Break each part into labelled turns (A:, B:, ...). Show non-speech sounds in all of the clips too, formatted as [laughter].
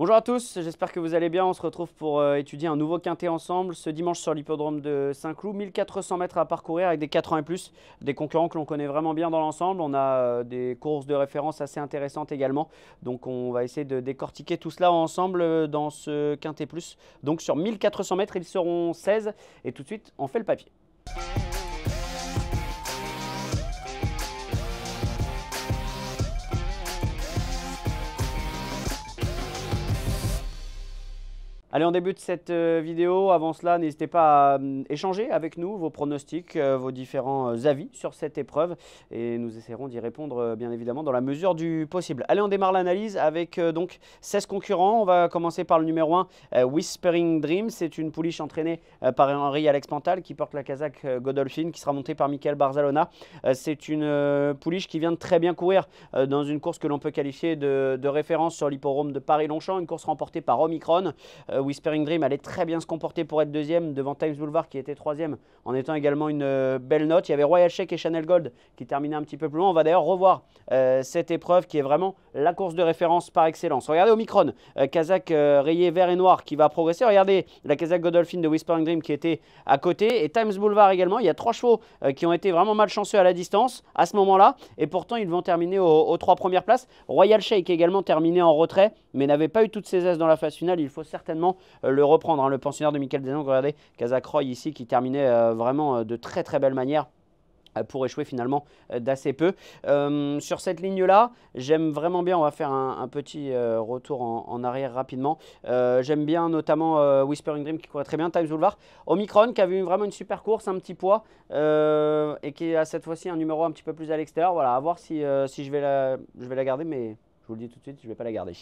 A: Bonjour à tous, j'espère que vous allez bien. On se retrouve pour euh, étudier un nouveau quintet ensemble ce dimanche sur l'hippodrome de Saint-Cloud. 1400 mètres à parcourir avec des 4 ans et plus, des concurrents que l'on connaît vraiment bien dans l'ensemble. On a euh, des courses de référence assez intéressantes également. Donc on va essayer de décortiquer tout cela ensemble euh, dans ce quintet plus. Donc sur 1400 mètres, ils seront 16 et tout de suite on fait le papier. Allez, on débute cette euh, vidéo. Avant cela, n'hésitez pas à euh, échanger avec nous vos pronostics, euh, vos différents avis sur cette épreuve. Et nous essaierons d'y répondre, bien évidemment, dans la mesure du possible. Allez, on démarre l'analyse avec donc 16 concurrents. On va commencer par le numéro 1, Whispering Dream. C'est une pouliche entraînée par Henri Alex Pantal qui porte la casaque Godolphin, qui sera montée par Michael Barzalona. C'est une pouliche qui vient de très bien courir dans une course que l'on peut qualifier de, de référence sur l'hipporome de Paris-Longchamp, une course remportée par Omicron euh, Whispering Dream allait très bien se comporter pour être deuxième devant Times Boulevard qui était troisième en étant également une euh, belle note. Il y avait Royal Shake et Chanel Gold qui terminaient un petit peu plus loin. On va d'ailleurs revoir euh, cette épreuve qui est vraiment la course de référence par excellence. Regardez Omicron, Kazakh rayé vert et noir qui va progresser. Regardez la Kazakh Godolphin de Whispering Dream qui était à côté et Times Boulevard également. Il y a trois chevaux qui ont été vraiment malchanceux à la distance à ce moment-là et pourtant ils vont terminer aux, trois premières places. Royal Shake également terminé en retrait mais n'avait pas eu toutes ses aises dans la phase finale. Il faut certainement euh, le reprendre. Hein. Le pensionnaire de Michael Denon regardez, croix ici qui terminait euh, vraiment euh, de très très belle manière pour échouer finalement d'assez peu. sur cette ligne-là, j'aime vraiment bien, on va faire un, petit retour en, arrière rapidement, j'aime bien notamment Whispering Dream qui courait très bien, Times Boulevard, Omicron qui avait eu vraiment une super course, un petit poids, et qui a cette fois-ci un numéro un petit peu plus à l'extérieur, voilà, à voir si, je vais la garder, mais vous le dis tout de suite, je ne vais pas la garder.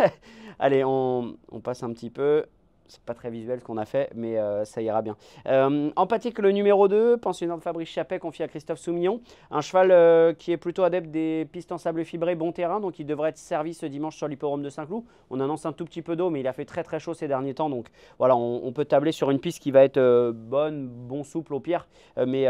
A: [laughs] Allez, on, passe un petit peu. C'est pas très visuel ce qu'on a fait, mais euh, ça ira bien. Euh, empathique, le numéro 2, pensionnaire de Fabrice Chappet, confié à Christophe Soumillon. Un cheval euh, qui est plutôt adepte des pistes en sable fibré, bon terrain, donc il devrait être servi ce dimanche sur l'hippodrome de Saint-Cloud. On annonce un tout petit peu d'eau, mais il a fait très très chaud ces derniers temps, donc voilà, on, on peut tabler sur une piste qui va être bonne, bon souple au pire, mais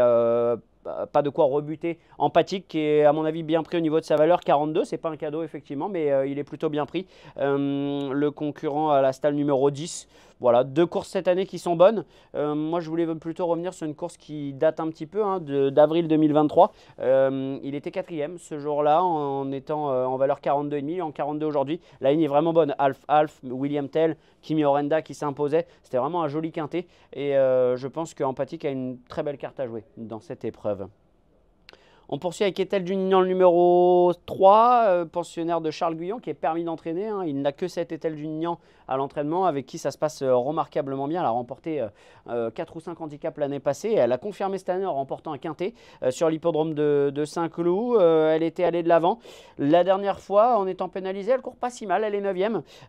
A: bah, pas de quoi rebuter. Empathique, qui est à mon avis bien pris au niveau de sa valeur, 42, c'est pas un cadeau effectivement, mais euh, il est plutôt bien pris. Euh, le concurrent à la stalle numéro 10, voilà, deux courses cette année qui sont bonnes. Euh, moi, je voulais plutôt revenir sur une course qui date un petit peu, hein, d'avril 2023. Euh, il était quatrième ce jour-là, en étant euh, en valeur 42,5, en 42 aujourd'hui. La ligne est vraiment bonne. Alf, Alf, William Tell, Kimi Orenda qui s'imposait. C'était vraiment un joli quintet. Et je pense qu'Empathique a une très belle carte à jouer dans cette épreuve. On poursuit avec Etel le numéro 3, euh, pensionnaire de Charles Guyon, qui est permis d'entraîner. Hein. Il n'a que cet Etel d'union à l'entraînement, avec qui ça se passe euh, remarquablement bien. Elle a remporté 4 euh, ou 5 handicaps l'année passée. elle a confirmé cette année en remportant un quintet sur l'hippodrome de, Saint-Cloud. elle était allée de l'avant. La dernière fois, en étant pénalisée, elle court pas si mal. Elle est 9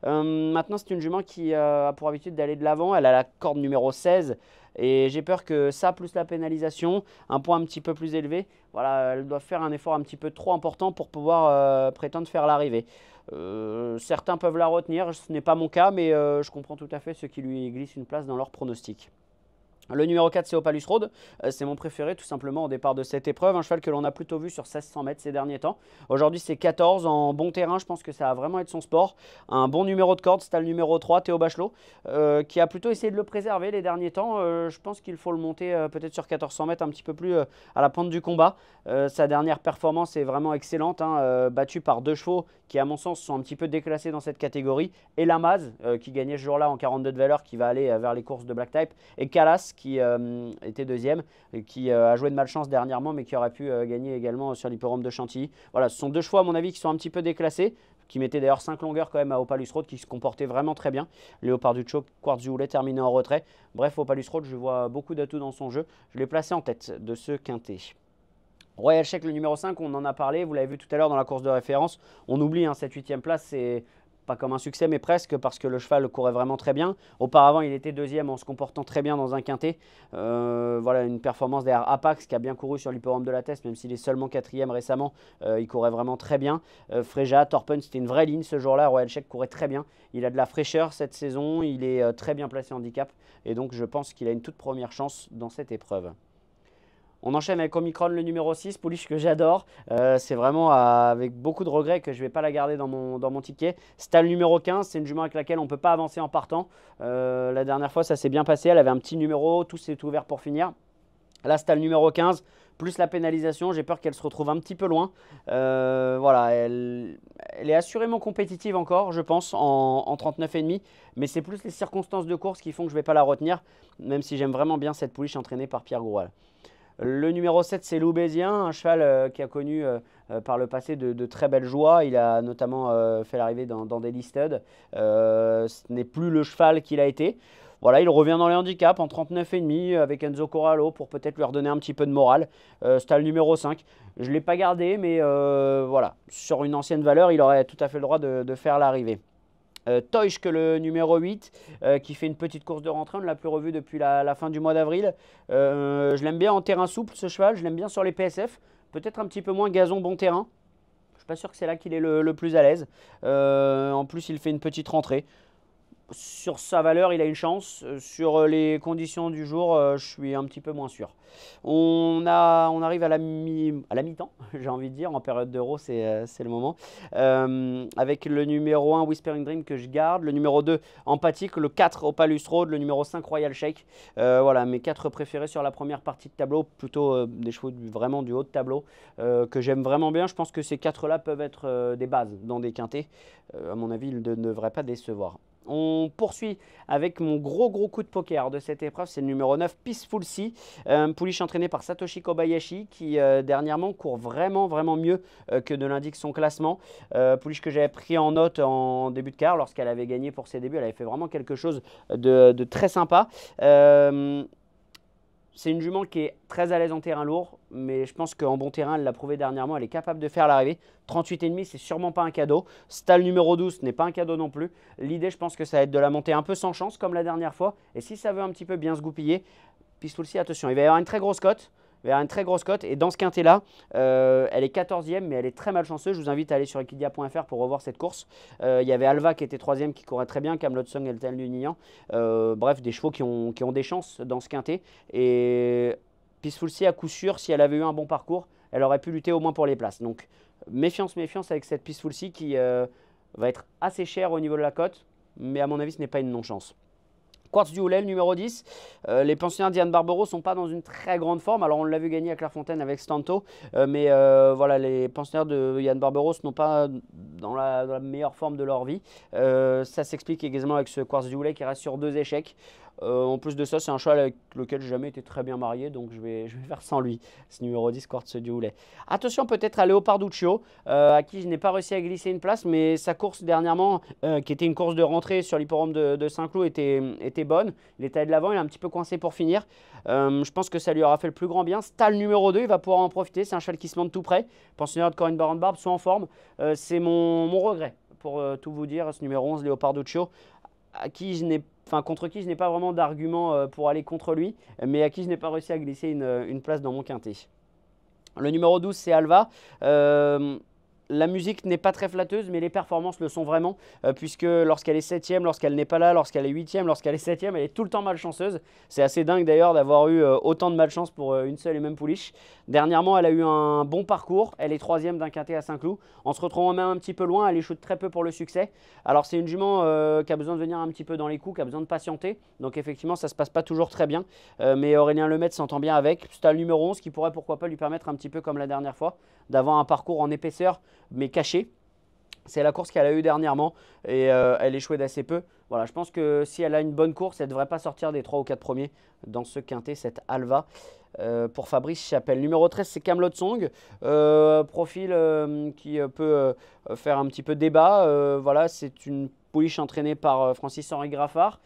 A: e Maintenant, c'est une jument qui a pour habitude d'aller de l'avant. Elle a la corde numéro 16. Et j'ai peur que ça, plus la pénalisation, un point un petit peu plus élevé, voilà, elles doivent faire un effort un petit peu trop important pour pouvoir euh, prétendre faire l'arrivée. Euh, certains peuvent la retenir, ce n'est pas mon cas, mais euh, je comprends tout à fait ce qui lui glisse une place dans leur pronostic. Le numéro 4, c'est Opalus Road. Euh, c'est mon préféré tout simplement au départ de cette épreuve. Un cheval que l'on a plutôt vu sur 1600 mètres ces derniers temps. Aujourd'hui, c'est 14 en bon terrain. Je pense que ça va vraiment être son sport. Un bon numéro de corde, c'est le numéro 3, Théo Bachelot, euh, qui a plutôt essayé de le préserver les derniers temps. Euh, je pense qu'il faut le monter peut-être sur 1400 mètres, un petit peu plus à la pente du combat. sa dernière performance est vraiment excellente, hein, battue par deux chevaux qui, à mon sens, sont un petit peu déclassés dans cette catégorie. Et Lamaze, qui gagnait ce jour-là en 42 de valeur, qui va aller vers les courses de Black Type. Et Calas, qui euh, était deuxième, et qui euh, a joué de malchance dernièrement, mais qui aurait pu euh, gagner également sur l'hipporome de Chantilly. Voilà, ce sont deux choix, à mon avis, qui sont un petit peu déclassés qui mettaient d'ailleurs 5 longueurs quand même à Opalus Road, qui se comportait vraiment très bien. Léopard du Choc, Quartz terminé en retrait. Bref, Opalus Road, je vois beaucoup d'atouts dans son jeu. Je l'ai placé en tête de ce quintet. Royal Check, le numéro 5, on en a parlé, vous l'avez vu tout à l'heure dans la course de référence. On oublie, hein, cette huitième place, c'est pas comme un succès, mais presque, parce que le cheval courait vraiment très bien. Auparavant, il était deuxième en se comportant très bien dans un quintet. Euh, voilà une performance derrière Apax qui a bien couru sur programme de la Test, même s'il est seulement quatrième récemment, euh, il courait vraiment très bien. Euh, Freja, Torpen, c'était une vraie ligne ce jour-là. Royal Check courait très bien. Il a de la fraîcheur cette saison, il est très bien placé en handicap, et donc je pense qu'il a une toute première chance dans cette épreuve. On enchaîne avec Omicron, le numéro 6, pouliche que j'adore. Euh, c'est vraiment avec beaucoup de regrets que je ne vais pas la garder dans mon, dans mon ticket. Stall numéro 15, c'est une jument avec laquelle on ne peut pas avancer en partant. Euh, la dernière fois, ça s'est bien passé. Elle avait un petit numéro, tout s'est ouvert pour finir. Là, stall numéro 15 plus la pénalisation, j'ai peur qu'elle se retrouve un petit peu loin. Euh, voilà, elle, est assurément compétitive encore, je pense, en, en 39,5, mais c'est plus les circonstances de course qui font que je ne vais pas la retenir, même si j'aime vraiment bien cette pouliche entraînée par Pierre Goural. Le numéro 7, c'est l'oubézien, un cheval euh, qui a connu euh, euh, par le passé de, très belles joies. Il a notamment fait l'arrivée dans, des listed. ce n'est plus le cheval qu'il a été. Voilà, il revient dans les handicaps en 39,5 avec Enzo Corallo pour peut-être lui redonner un petit peu de morale. Euh, le numéro 5. Je ne l'ai pas gardé, mais voilà, sur une ancienne valeur, il aurait tout à fait le droit de faire l'arrivée. Euh, que le numéro 8, euh, qui fait une petite course de rentrée. On ne l'a plus revu depuis la, fin du mois d'avril. Euh, je l'aime bien en terrain souple, ce cheval. Je l'aime bien sur les PSF. Peut-être un petit peu moins gazon bon terrain. Je ne suis pas sûr que c'est là qu'il est le plus à l'aise. Euh, en plus, il fait une petite rentrée sur sa valeur, il a une chance. Euh, sur euh, les conditions du jour, euh, je suis un petit peu moins sûr. On, a, on arrive à la mi-temps, mi [laughs] j'ai envie de dire. En période d'euro, c'est le moment. avec le numéro 1, Whispering Dream, que je garde. Le numéro 2, Empathique. Le 4, Opalus Road. Le numéro 5, Royal Shake. voilà, mes 4 préférés sur la première partie de tableau. Plutôt des chevaux vraiment du haut de tableau que j'aime vraiment bien. Je pense que ces 4-là peuvent être des bases dans des quintés. à mon avis, ils ne devraient pas décevoir. On poursuit avec mon gros gros coup de poker de cette épreuve, c'est le numéro 9, Peaceful Sea, un pouliche entraîné par Satoshi Kobayashi qui euh, dernièrement court vraiment vraiment mieux euh, que ne l'indique son classement. Euh, pouliche que j'avais pris en note en début de quart lorsqu'elle avait gagné pour ses débuts, elle avait fait vraiment quelque chose de, de très sympa c'est une jument qui est très à l'aise en terrain lourd, mais je pense qu'en bon terrain, elle l'a prouvé dernièrement, elle est capable de faire l'arrivée. 38,5, c'est sûrement pas un cadeau. Stall numéro 12 n'est pas un cadeau non plus. L'idée, je pense que ça va être de la monter un peu sans chance, comme la dernière fois. Et si ça veut un petit peu bien se goupiller, pistolet-ci, attention, il va y avoir une très grosse cote a une très grosse cote. Et dans ce quintet-là, euh, elle est 14e, mais elle est très malchanceuse. Je vous invite à aller sur equidia.fr pour revoir cette course. Euh, il y avait Alva qui était 3e, qui courait très bien, Camelot Song et le euh, bref, des chevaux qui ont, qui ont des chances dans ce quintet. Et Peaceful Sea, à coup sûr, si elle avait eu un bon parcours, elle aurait pu lutter au moins pour les places. Donc, méfiance, méfiance avec cette Peaceful Sea qui va être assez chère au niveau de la cote, mais à mon avis, ce n'est pas une non-chance. Quartz du numéro 10. Euh, les pensionnaires d'Ian Barbero sont pas dans une très grande forme. Alors, on l'a vu gagner à Clairefontaine avec Stanto. Euh, mais euh, voilà, les pensionnaires de Yann ne sont pas dans la, meilleure forme de leur vie. ça s'explique également avec ce Quartz du qui reste sur deux échecs. Euh, en plus de ça, c'est un cheval avec lequel j'ai jamais été très bien marié, donc je vais, [laughs] je vais faire sans lui, ce numéro 10, Quartz du Houlet. Attention peut-être à Leoparduccio, euh, à qui je n'ai pas réussi à glisser une place, mais sa course dernièrement, euh, qui était une course de rentrée sur l'hyporome de, Saint-Cloud, était, était bonne. Il était de l'avant, il est un petit peu coincé pour finir. je pense que ça lui aura fait le plus grand bien. Stal numéro 2, il va pouvoir en profiter, c'est un cheval qui se monte tout près. Pensionnaire de Corinne Baron Barbe, soit en forme. c'est mon, mon regret, pour tout vous dire, ce numéro 11, Leoparduccio, à qui je n'ai enfin contre qui je n'ai pas vraiment d'argument euh, pour aller contre lui, mais à qui je n'ai pas réussi à glisser une, euh, place dans mon quintet. Le numéro 12, c'est Alva. Euh, la musique n'est pas très flatteuse, mais les performances le sont vraiment, euh, puisque lorsqu'elle est septième, lorsqu'elle n'est pas là, lorsqu'elle est huitième, lorsqu'elle est septième, elle est tout le temps malchanceuse. C'est assez dingue d'ailleurs d'avoir eu euh, autant de malchance pour euh, une seule et même pouliche. Dernièrement, elle a eu un bon parcours, elle est troisième d'un quintet à Saint-Cloud. On se retrouve même un petit peu loin, elle échoue très peu pour le succès. Alors c'est une jument qui a besoin de venir un petit peu dans les coups, qui a besoin de patienter. Donc effectivement, ça se passe pas toujours très bien, mais Aurélien Lemaitre s'entend bien avec. C'est un numéro 11 qui pourrait pourquoi pas lui permettre un petit peu comme la dernière fois d'avoir un parcours en épaisseur mais cachée. C'est la course qu'elle a eue dernièrement et euh, elle échouait d'assez peu. Voilà, je pense que si elle a une bonne course, elle ne devrait pas sortir des 3 ou 4 premiers dans ce quintet, cette Alva. Euh, pour Fabrice Chapelle. Numéro 13, c'est Camelot Song, euh, profil qui peut faire un petit peu débat. voilà, c'est une pouliche entraînée par Francis-Henri Graffard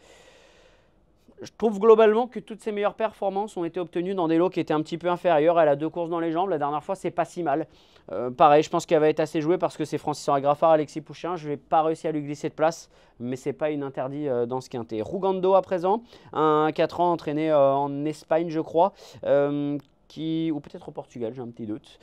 A: je trouve globalement que toutes ses meilleures performances ont été obtenues dans des lots qui étaient un petit peu inférieurs. Elle a deux courses dans les jambes. La dernière fois, c'est pas si mal. Euh, pareil, je pense qu'elle va être assez jouée parce que c'est Francis Agrafar, Alexis Pouchin. Je vais pas réussi à lui glisser de place, mais c'est pas une interdit euh, dans ce quintet. Rugando à présent, un 4 ans entraîné euh, en Espagne, je crois. Qui, ou peut-être au Portugal, j'ai un petit doute,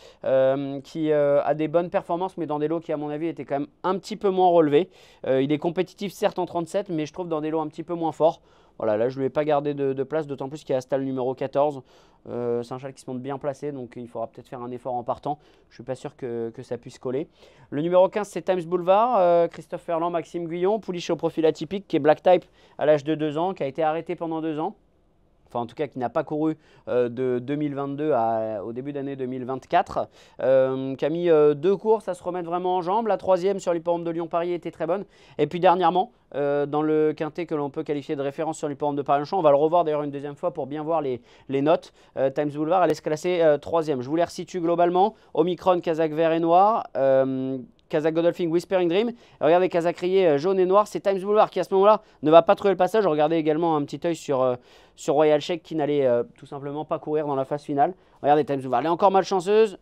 A: qui a des bonnes performances, mais dans des lots qui, à mon avis, étaient quand même un petit peu moins relevés. il est compétitif, certes, en 37, mais je trouve dans des lots un petit peu moins forts. Voilà, là je ne lui ai pas gardé de, place, d'autant plus qu'il y a Astal numéro 14. Euh, c'est un châle qui se montre bien placé, donc il faudra peut-être faire un effort en partant. Je ne suis pas sûr que, ça puisse coller. Le numéro 15, c'est Times Boulevard. Euh, Christophe Ferland, Maxime Guillon, pouliche au profil atypique, qui est Black Type à l'âge de 2 ans, qui a été arrêté pendant 2 ans enfin en tout cas qui n'a pas couru euh, de 2022 à, au début d'année 2024, qui a mis deux courses à se remettre vraiment en jambes. La troisième sur l'hippodrome de Lyon-Paris était très bonne. Et puis dernièrement, euh, dans le quintet que l'on peut qualifier de référence sur l'hippodrome de paris champ on va le revoir d'ailleurs une deuxième fois pour bien voir les, les notes. Euh, Times Boulevard, elle est classée troisième. Je vous les resitue globalement. Omicron, Kazakh vert et noir. Kazakh Godolphin, Whispering Dream. regardez Kazakh crier euh, jaune et noir, c'est Times Boulevard qui à ce moment-là ne va pas trouver le passage. Regardez également un petit œil sur, euh, sur Royal Check qui n'allait euh, tout simplement pas courir dans la phase finale. Regardez Times Boulevard, elle est encore malchanceuse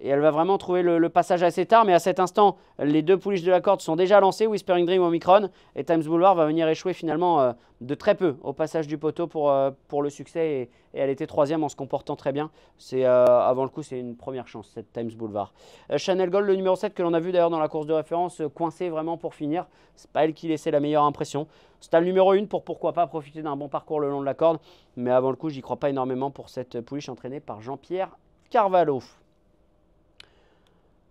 A: et elle va vraiment trouver le, passage assez tard, mais à cet instant, les deux pouliches de la corde sont déjà lancées, Whispering Dream Micron. et Times Boulevard va venir échouer finalement euh, de très peu au passage du poteau pour, euh, pour le succès, et, elle était troisième en se comportant très bien. C'est euh, Avant le coup, c'est une première chance, cette Times Boulevard. Chanel Gold, le numéro 7, que l'on a vu d'ailleurs dans la course de référence, coincé vraiment pour finir, c'est pas elle qui laissait la meilleure impression. C'est le numéro 1 pour pourquoi pas profiter d'un bon parcours le long de la corde, mais avant le coup, j'y crois pas énormément pour cette pouliche entraînée par Jean-Pierre Carvalho.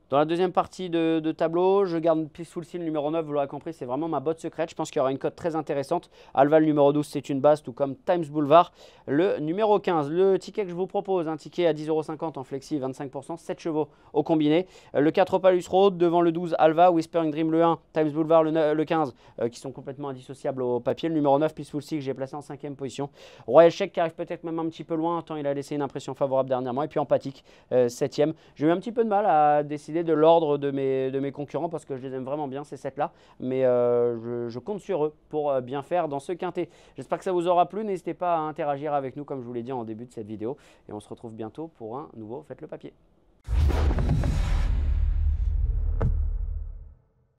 A: Dans la deuxième partie de, tableau, je garde Peaceful Seal numéro 9, vous l'aurez compris, c'est vraiment ma botte secrète. Je pense qu'il y aura une cote très intéressante. le numéro 12, c'est une base, tout comme Times Boulevard, le numéro 15. Le ticket que je vous propose, un ticket à 10,50€ en flexi, 25%, 7 chevaux au combiné. Euh, le 4 Opalus Road, devant le 12 Alva, Whispering Dream le 1, Times Boulevard le, 15, euh, qui sont complètement indissociables au papier. Le numéro 9, Peaceful Seal, que j'ai placé en 5 position. Royal Check qui arrive peut-être même un petit peu loin, tant il a laissé une impression favorable dernièrement. Et puis Empathique, 7 euh, J'ai eu un petit peu de mal à décider de l'ordre de mes, de mes concurrents parce que je les aime vraiment bien, ces 7-là. Mais euh, je, je, compte sur eux pour euh, bien faire dans ce quintet. J'espère que ça vous aura plu. N'hésitez pas à interagir avec nous, comme je vous l'ai dit en début de cette vidéo. Et on se retrouve bientôt pour un nouveau Faites le papier.